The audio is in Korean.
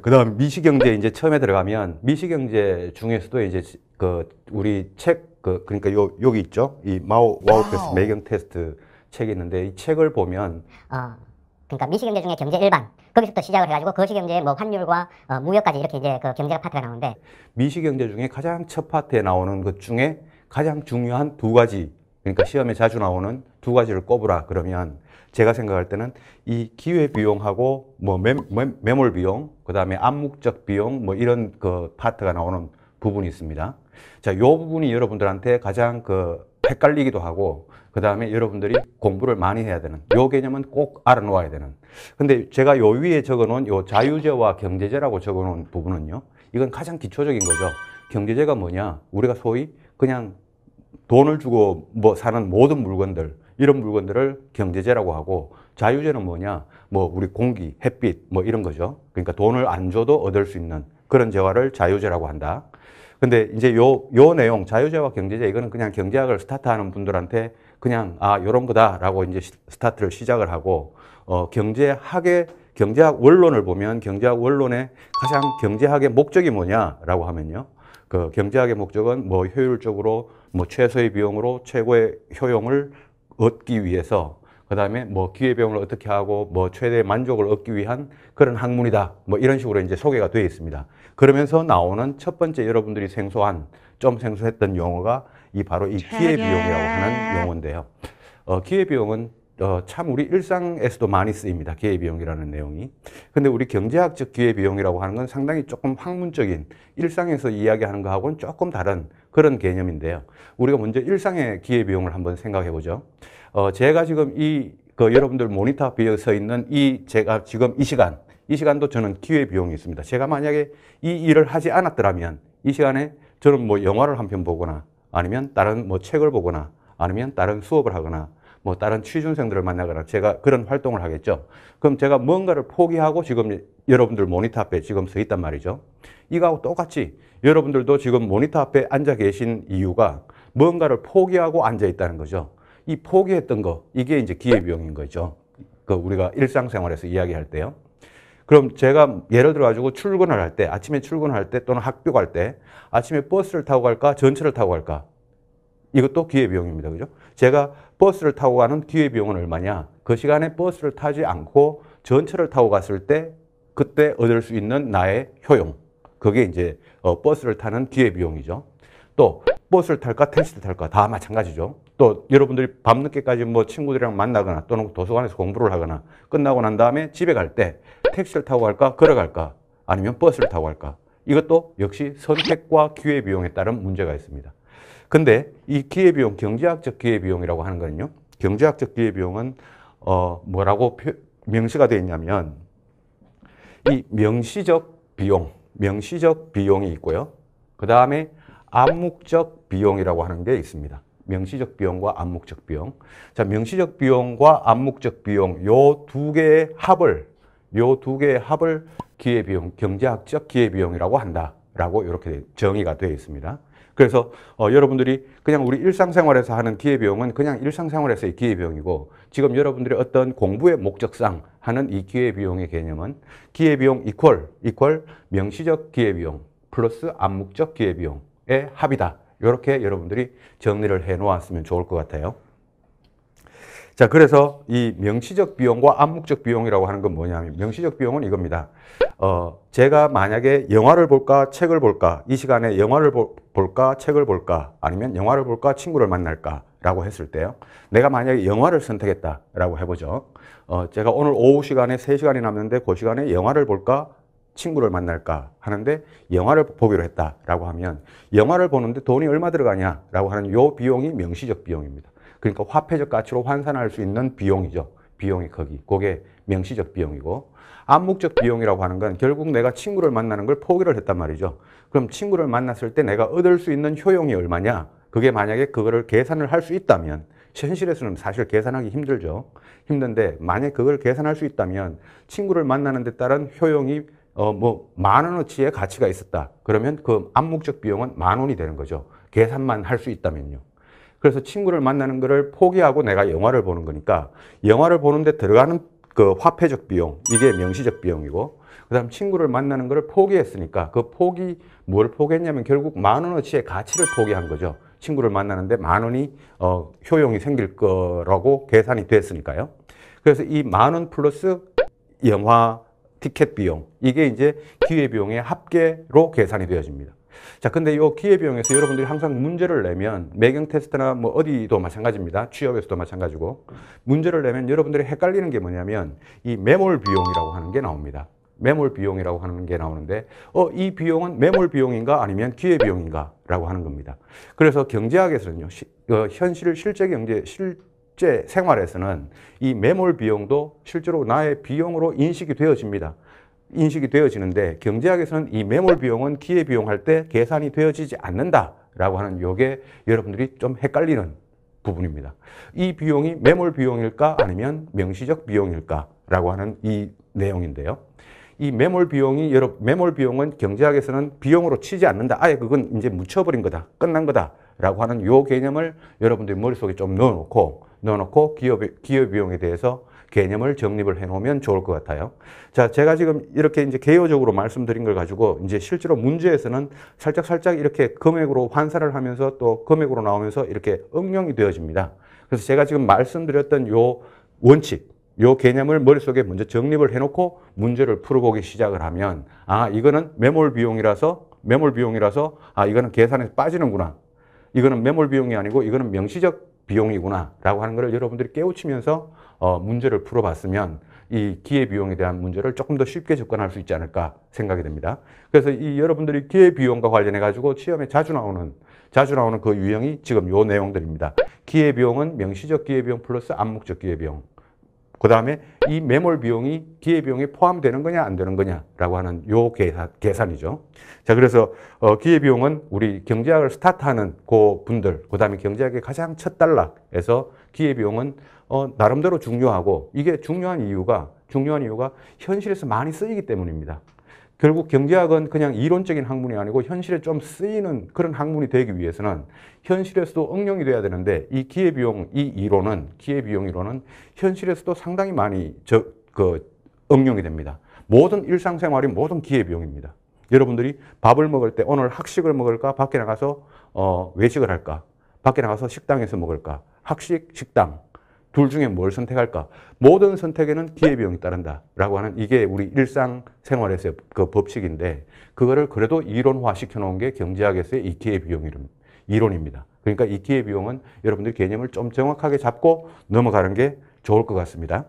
그다음 미시경제 이제 처음에 들어가면 미시경제 중에서도 이제 그 우리 책 그 그러니까 요 여기 있죠 이 마오 와우패스 매경 테스트 책이 있는데 이 책을 보면 아 그러니까 미시경제 중에 경제 일반 거기서부터 시작을 해가지고 거시경제뭐 환율과 어, 무역까지 이렇게 이제 그경제 파트가 나오는데 미시경제 중에 가장 첫 파트에 나오는 것 중에 가장 중요한 두 가지 그러니까 시험에 자주 나오는 두 가지를 꼽으라 그러면 제가 생각할 때는 이 기회 비용하고 뭐 매, 매, 몰 비용, 그다음에 암묵적 비용 뭐 이런 그 파트가 나오는 부분이 있습니다. 자, 요 부분이 여러분들한테 가장 그 헷갈리기도 하고 그다음에 여러분들이 공부를 많이 해야 되는 요 개념은 꼭 알아 놓아야 되는. 근데 제가 요 위에 적어 놓은 요 자유제와 경제제라고 적어 놓은 부분은요. 이건 가장 기초적인 거죠. 경제제가 뭐냐? 우리가 소위 그냥 돈을 주고 뭐 사는 모든 물건들 이런 물건들을 경제재라고 하고 자유재는 뭐냐? 뭐 우리 공기, 햇빛 뭐 이런 거죠. 그러니까 돈을 안 줘도 얻을 수 있는 그런 재화를 자유재라고 한다. 근데 이제 요, 요 내용, 자유재와 경제재, 이거는 그냥 경제학을 스타트하는 분들한테 그냥, 아, 요런 거다라고 이제 스타트를 시작을 하고, 어, 경제학의, 경제학 원론을 보면 경제학 원론의 가장 경제학의 목적이 뭐냐라고 하면요. 그 경제학의 목적은 뭐 효율적으로 뭐 최소의 비용으로 최고의 효용을 얻기 위해서 그 다음에 뭐 기회비용을 어떻게 하고 뭐 최대 만족을 얻기 위한 그런 학문이다 뭐 이런 식으로 이제 소개가 되어 있습니다 그러면서 나오는 첫 번째 여러분들이 생소한 좀 생소했던 용어가 이 바로 이 기회비용이라고 하는 용어인데요 어, 기회비용은 어, 참 우리 일상에서도 많이 쓰입니다. 기회비용이라는 내용이. 근데 우리 경제학적 기회비용이라고 하는 건 상당히 조금 학문적인 일상에서 이야기하는 거하고는 조금 다른 그런 개념인데요. 우리가 먼저 일상의 기회비용을 한번 생각해 보죠. 어, 제가 지금 이, 그 여러분들 모니터 비어 서 있는 이 제가 지금 이 시간, 이 시간도 저는 기회비용이 있습니다. 제가 만약에 이 일을 하지 않았더라면 이 시간에 저는 뭐 영화를 한 편 보거나 아니면 다른 뭐 책을 보거나 아니면 다른 수업을 하거나 뭐 다른 취준생들을 만나거나 제가 그런 활동을 하겠죠. 그럼 제가 뭔가를 포기하고 지금 여러분들 모니터 앞에 지금 서 있단 말이죠. 이거하고 똑같이 여러분들도 지금 모니터 앞에 앉아 계신 이유가 뭔가를 포기하고 앉아 있다는 거죠. 이 포기했던 거, 이게 이제 기회비용인 거죠. 그 우리가 일상생활에서 이야기할 때요. 그럼 제가 예를 들어가지고 출근을 할 때, 아침에 출근할 때 또는 학교 갈 때, 아침에 버스를 타고 갈까, 전철을 타고 갈까. 이것도 기회비용입니다. 그죠? 제가 버스를 타고 가는 뒤의 비용은 얼마냐? 그 시간에 버스를 타지 않고 전철을 타고 갔을 때 그때 얻을 수 있는 나의 효용. 그게 이제 어, 버스를 타는 뒤의 비용이죠. 또 버스를 탈까 택시를 탈까 다 마찬가지죠. 또 여러분들이 밤늦게까지 뭐 친구들이랑 만나거나 또는 도서관에서 공부를 하거나 끝나고 난 다음에 집에 갈 때 택시를 타고 갈까 걸어갈까 아니면 버스를 타고 갈까 이것도 역시 선택과 기회 비용에 따른 문제가 있습니다. 근데 이 기회비용, 경제학적 기회비용이라고 하는 거는요. 경제학적 기회비용은 어 뭐라고 표, 명시가 되어 있냐면 이 명시적 비용, 명시적 비용이 있고요. 그 다음에 암묵적 비용이라고 하는 게 있습니다. 명시적 비용과 암묵적 비용. 자, 명시적 비용과 암묵적 비용 요 두 개의 합을 요 두 개의 합을 기회비용, 경제학적 기회비용이라고 한다라고 이렇게 정의가 되어 있습니다. 그래서 어, 여러분들이 그냥 우리 일상생활에서 하는 기회비용은 그냥 일상생활에서의 기회비용이고 지금 여러분들이 어떤 공부의 목적상 하는 이 기회비용의 개념은 기회비용 이퀄 이퀄 명시적 기회비용 플러스 암묵적 기회비용의 합이다. 이렇게 여러분들이 정리를 해 놓았으면 좋을 것 같아요. 자, 그래서 이 명시적 비용과 암묵적 비용이라고 하는 건 뭐냐면 명시적 비용은 이겁니다. 어, 제가 만약에 영화를 볼까, 책을 볼까, 이 시간에 영화를 보, 볼까, 책을 볼까, 아니면 영화를 볼까, 친구를 만날까, 라고 했을 때요. 내가 만약에 영화를 선택했다, 라고 해보죠. 어, 제가 오늘 오후 시간에 3시간이 남는데 그 시간에 영화를 볼까, 친구를 만날까 하는데 영화를 보기로 했다라고 하면 영화를 보는데 돈이 얼마 들어가냐라고 하는 요 비용이 명시적 비용입니다. 그러니까 화폐적 가치로 환산할 수 있는 비용이죠. 비용이 거기. 그게 명시적 비용이고 암묵적 비용이라고 하는 건 결국 내가 친구를 만나는 걸 포기를 했단 말이죠. 그럼 친구를 만났을 때 내가 얻을 수 있는 효용이 얼마냐? 그게 만약에 그거를 계산을 할 수 있다면 현실에서는 사실 계산하기 힘들죠. 힘든데 만약 그걸 계산할 수 있다면 친구를 만나는 데 따른 효용이 어 뭐 만 원어치의 가치가 있었다. 그러면 그 암묵적 비용은 만 원이 되는 거죠. 계산만 할 수 있다면요. 그래서 친구를 만나는 것을 포기하고 내가 영화를 보는 거니까 영화를 보는데 들어가는 그 화폐적 비용, 이게 명시적 비용이고 그 다음 친구를 만나는 것을 포기했으니까 그 포기, 뭘 포기했냐면 결국 만 원어치의 가치를 포기한 거죠. 친구를 만나는데 만 원이 어, 효용이 생길 거라고 계산이 됐으니까요. 그래서 이 만 원 플러스 영화 티켓 비용 이게 이제 기회 비용의 합계로 계산이 되어집니다. 자, 근데 요 기회비용에서 여러분들이 항상 문제를 내면 매경 테스트나 뭐 어디도 마찬가지입니다. 취업에서도 마찬가지고 문제를 내면 여러분들이 헷갈리는 게 뭐냐면 이 매몰 비용이라고 하는 게 나옵니다. 매몰 비용이라고 하는 게 나오는데 어 이 비용은 매몰 비용인가 아니면 기회 비용인가라고 하는 겁니다. 그래서 경제학에서는요. 시, 어, 현실 실제 경제 실 실제 생활에서는 이 매몰 비용도 실제로 나의 비용으로 인식이 되어집니다. 인식이 되어지는데 경제학에서는 이 매몰 비용은 기회 비용 할 때 계산이 되어지지 않는다라고 하는 요게 여러분들이 좀 헷갈리는 부분입니다. 이 비용이 매몰 비용일까 아니면 명시적 비용일까라고 하는 이 내용인데요. 이 매몰 비용이 여러 매몰 비용은 경제학에서는 비용으로 치지 않는다. 아예 그건 이제 묻혀버린 거다. 끝난 거다라고 하는 요 개념을 여러분들이 머릿속에 좀 넣어놓고 넣어놓고 기업 기업 비용에 대해서 개념을 정립을 해놓으면 좋을 것 같아요. 자, 제가 지금 이렇게 이제 개요적으로 말씀드린 걸 가지고 이제 실제로 문제에서는 살짝 살짝 이렇게 금액으로 환산을 하면서 또 금액으로 나오면서 이렇게 응용이 되어집니다. 그래서 제가 지금 말씀드렸던 요 원칙, 요 개념을 머릿속에 먼저 정립을 해놓고 문제를 풀어보기 시작을 하면 아 이거는 매몰 비용이라서 매몰 비용이라서 아 이거는 계산에서 빠지는구나 이거는 매몰 비용이 아니고 이거는 명시적 비용이구나라고 하는 것을 여러분들이 깨우치면서 어, 문제를 풀어봤으면 이 기회비용에 대한 문제를 조금 더 쉽게 접근할 수 있지 않을까 생각이 됩니다. 그래서 이 여러분들이 기회비용과 관련해 가지고 시험에 자주 나오는 자주 나오는 그 유형이 지금 요 내용들입니다. 기회비용은 명시적 기회비용 플러스 암묵적 기회비용. 그 다음에 이 매몰 비용이 기회 비용에 포함되는 거냐 안 되는 거냐라고 하는 요 계산, 이죠자 그래서 어, 기회 비용은 우리 경제학을 스타트하는 그 분들, 그 다음에 경제학의 가장 첫 단락에서 기회 비용은 어, 나름대로 중요하고 이게 중요한 이유가 중요한 이유가 현실에서 많이 쓰이기 때문입니다. 결국 경제학은 그냥 이론적인 학문이 아니고 현실에 좀 쓰이는 그런 학문이 되기 위해서는 현실에서도 응용이 돼야 되는데 이 기회비용 이 이론은 기회비용 이론은 현실에서도 상당히 많이 저, 그 응용이 됩니다. 모든 일상생활이 모든 기회비용입니다. 여러분들이 밥을 먹을 때 오늘 학식을 먹을까 밖에 나가서 어, 외식을 할까 밖에 나가서 식당에서 먹을까 학식 식당 둘 중에 뭘 선택할까? 모든 선택에는 기회비용이 네. 따른다라고 하는 이게 우리 일상생활에서의 그 법칙인데 그거를 그래도 이론화 시켜놓은 게 경제학에서의 이 기회비용 이름, 이론입니다. 그러니까 이 기회비용은 여러분들 개념을 좀 정확하게 잡고 넘어가는 게 좋을 것 같습니다.